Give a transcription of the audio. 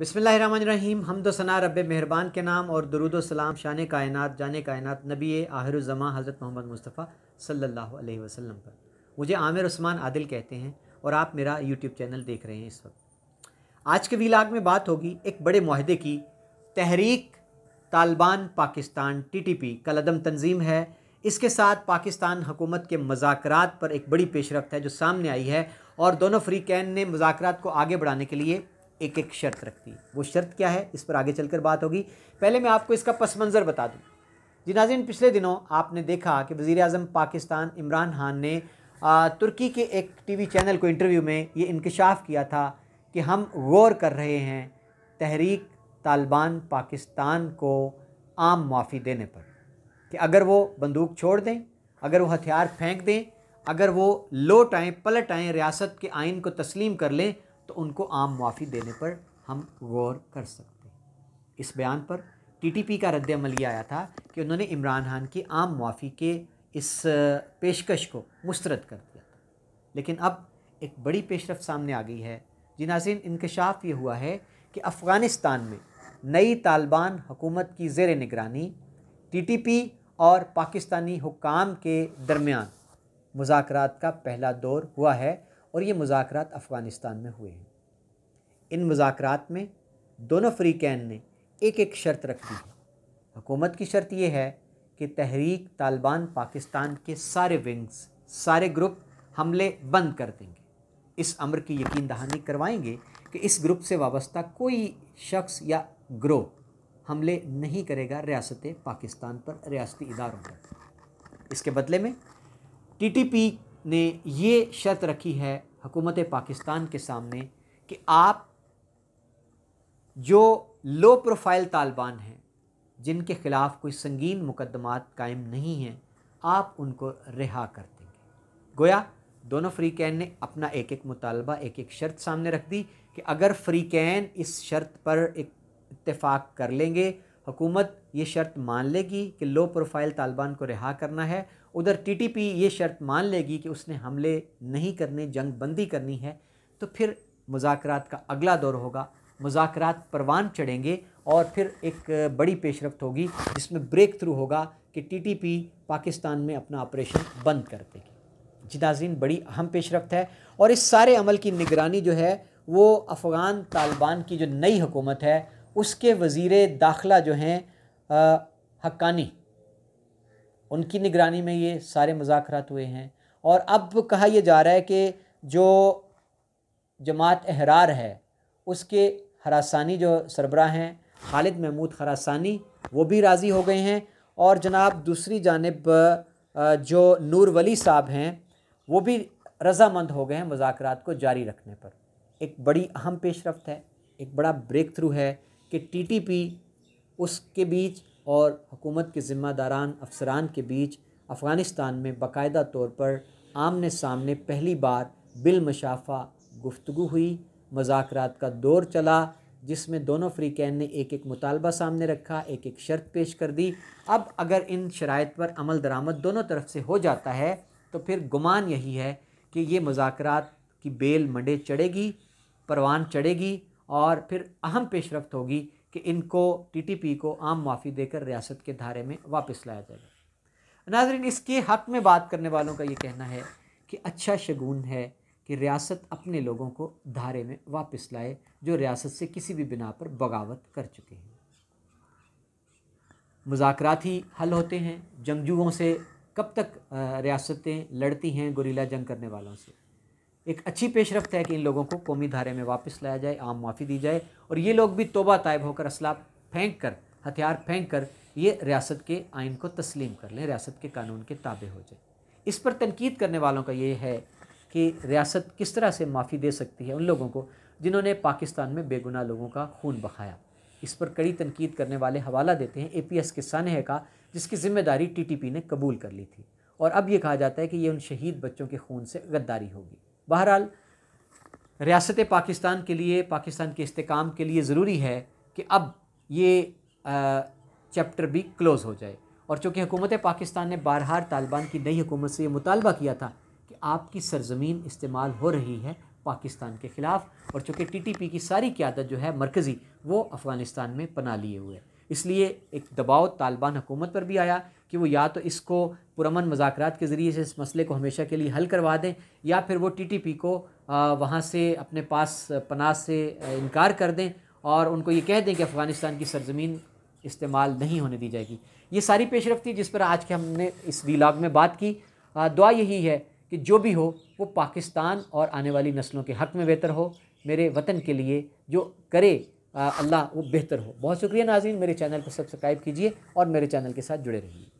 बिसमीम हमदो सना रब मेहरबान के नाम और दरुद सलाम शान कायनत जान कायनत नबी आहिरज़मा हज़रत मोहम्मद मुस्तफ़ा सल्लल्लाहु अलैहि वसल्लम पर मुझे आमिर उस्मान आदिल कहते हैं और आप मेरा यूट्यूब चैनल देख रहे हैं इस वक्त आज के वीलाग में बात होगी एक बड़े माहदे की तहरीक तालिबान पाकिस्तान पी का लदम तंजीम है इसके साथ पाकिस्तान हुकूमत के मज़ाकर पर एक बड़ी पेशरफ है जो सामने आई है और दोनों फ्रीकैन ने मजाक को आगे बढ़ाने के लिए एक एक शर्त रखती है वो शर्त क्या है इस पर आगे चलकर बात होगी पहले मैं आपको इसका पस मंज़र बता दूँ जी नाजिन पिछले दिनों आपने देखा कि वज़ी अजम पाकिस्तान इमरान खान ने तुर्की के एक टीवी चैनल को इंटरव्यू में ये इंकशाफ किया था कि हम गौर कर रहे हैं तहरीक तालिबान पाकिस्तान को आम माफ़ी देने पर कि अगर वो बंदूक छोड़ दें अगर वो हथियार फेंक दें अगर वो लोट आएँ पलट आएँ रियासत के आइन को तस्लीम कर लें तो उनको आम मुआफ़ी देने पर हम गौर कर सकते हैं इस बयान पर टीटीपी का रद्द अमल ये आया था कि उन्होंने इमरान खान की आम मुआफ़ी के इस पेशकश को मुस्रद कर दिया था लेकिन अब एक बड़ी पेशरफ सामने आ गई है जिनाजिन इंकशाफ ये हुआ है कि अफ़गानिस्तान में नई तालिबान हुकूमत की जेर निगरानी टीटीपी और पाकिस्तानी हुकाम के दरमियान मुजाकर का पहला दौर हुआ है और ये मुजाकर अफ़गानिस्तान में हुए हैं इन मुजाकर में दोनों फ्रीकैन ने एक एक शर्त रख दी हुकूमत की शर्त यह है कि तहरीक तालिबान पाकिस्तान के सारे विंग्स सारे ग्रुप हमले बंद कर देंगे इस अमर की यकीन दहानी करवाएंगे कि इस ग्रुप से वाबस्ता कोई शख्स या ग्रोह हमले नहीं करेगा रियासत पाकिस्तान पर रियासती इदारों पर इसके बदले में टीटीपी ने ये शर्त रखी है हुकूमत पाकिस्तान के सामने कि आप जो लो प्रोफाइल तालिबान हैं जिनके ख़िलाफ़ कोई संगीन मुकदमात कायम नहीं हैं आप उनको रिहा कर देंगे गोया दोनों फ्रीकैन ने अपना एक एक मुतालबा एक एक शर्त सामने रख दी कि अगर फ्रीकैन इस शर्त पर एक इतफ़ाक़ कर लेंगे हुकूमत ये शर्त मान लेगी कि लो प्रोफाइल तालिबान को रिहा करना है उधर टीटीपी ये शर्त मान लेगी कि उसने हमले नहीं करने जंग बंदी करनी है तो फिर मुजाकर का अगला दौर होगा मुजाकर परवान चढ़ेंगे और फिर एक बड़ी पेशरफ होगी जिसमें ब्रेक थ्रू होगा कि टीटीपी पाकिस्तान में अपना ऑपरेशन बंद कर देगी जिनाजीन बड़ी अहम पेशरफ है और इस सारे अमल की निगरानी जो है वो अफ़गान तालिबान की जो नई हुकूमत है उसके वज़ी दाखिला जो हैं हक्कानी उनकी निगरानी में ये सारे मुजाकर हुए हैं और अब कहा यह जा रहा है कि जो जमात एहरार है उसके खरासानी जो सरबरा हैं खालिद महमूद खरासानी वो भी राज़ी हो गए हैं और जनाब दूसरी जानब जो नूर वली साहब हैं वो भी रजामंद हो गए हैं मुजाकर को जारी रखने पर एक बड़ी अहम पेशरफ है एक बड़ा ब्रेक थ्रू है कि टी टी पी उसके बीच और हुकूमत के ज़िम्मेदारान अफसरान के बीच अफ़गानिस्तान में बाकायदा तौर पर आमने सामने पहली बार बिलमशाफा गुफ्तु हुई मजाकरात का दौर चला जिसमें दोनों फ्रीकैन ने एक एक मुतालबा सामने रखा एक एक शर्त पेश कर दी अब अगर इन शराइ पर अमल दरामद दोनों तरफ से हो जाता है तो फिर गुमान यही है कि ये मजाक की बेल मंडे चढ़ेगी परवान चढ़ेगी और फिर अहम पेशरफ होगी कि इनको टीटीपी को आम माफ़ी देकर रियासत के धारे में वापस लाया जाएगा नाजरीन इसके हक़ में बात करने वालों का ये कहना है कि अच्छा शगुन है कि रियासत अपने लोगों को धारे में वापस लाए जो रियासत से किसी भी बिना पर बगावत कर चुके हैं मुजात ही हल होते हैं जंगजुओं से कब तक रियासतें लड़ती हैं गोरीला जंग करने वालों से एक अच्छी पेशरफ्त है कि इन लोगों को कौमी धारे में वापस लाया जाए आम माफ़ी दी जाए और ये लोग भी तोबा तायब होकर असला फेंक कर हथियार फेंक कर ये रियासत के आइन को तस्लीम कर लें रियासत के कानून के ताबे हो जाए इस पर तनकीद करने वालों का ये है कि रियासत किस तरह से माफ़ी दे सकती है उन लोगों को जिन्होंने पाकिस्तान में बेगुनाह लोगों का खून बहाया इस पर कड़ी तनकीद करने वाले हवाला देते हैं ए पी एस के सानह का जिसकी ज़िम्मेदारी टी टी पी ने कबूल कर ली थी और अब ये कहा जाता है कि ये उन शहीद बच्चों के खून से गद्दारी होगी बहरहाल रियासत पाकिस्तान के लिए पाकिस्तान के इस्तेकाम के लिए ज़रूरी है कि अब ये चैप्टर भी क्लोज़ हो जाए और चूँकि हुकूमत पाकिस्तान ने बारहार तालिबान की नई हुकूमत से ये मुतालबा किया था आपकी सरजमीन इस्तेमाल हो रही है पाकिस्तान के ख़िलाफ़ और चूँकि टीटीपी की सारी क्यादत जो है मरकज़ी वो अफ़गानिस्तान में पना लिए हुए इसलिए एक दबाव तालिबान हुकूमत पर भी आया कि वो या तो इसको पुरमन मजाक के ज़रिए से इस मसले को हमेशा के लिए हल करवा दें या फिर वो टीटीपी को वहाँ से अपने पास पनाह से इनकार कर दें और उनको ये कह दें कि अफ़गानिस्तान की सरजमीन इस्तेमाल नहीं होने दी जाएगी ये सारी पेशरफ रफ्ती जिस पर आज के हमने इस वीलाग में बात की दुआ यही है कि जो भी हो वो पाकिस्तान और आने वाली नस्लों के हक़ में बेहतर हो मेरे वतन के लिए जो करे अल्लाह वो बेहतर हो बहुत शुक्रिया नाजीन मेरे चैनल को सब्सक्राइब कीजिए और मेरे चैनल के साथ जुड़े रहिए